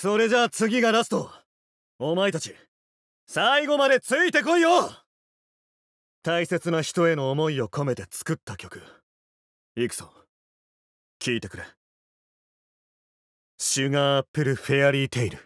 それじゃあ次がラストお前たち最後までついてこいよ大切な人への思いを込めて作った曲いくぞ聴いてくれ「シュガーアップル・フェアリー・テイル」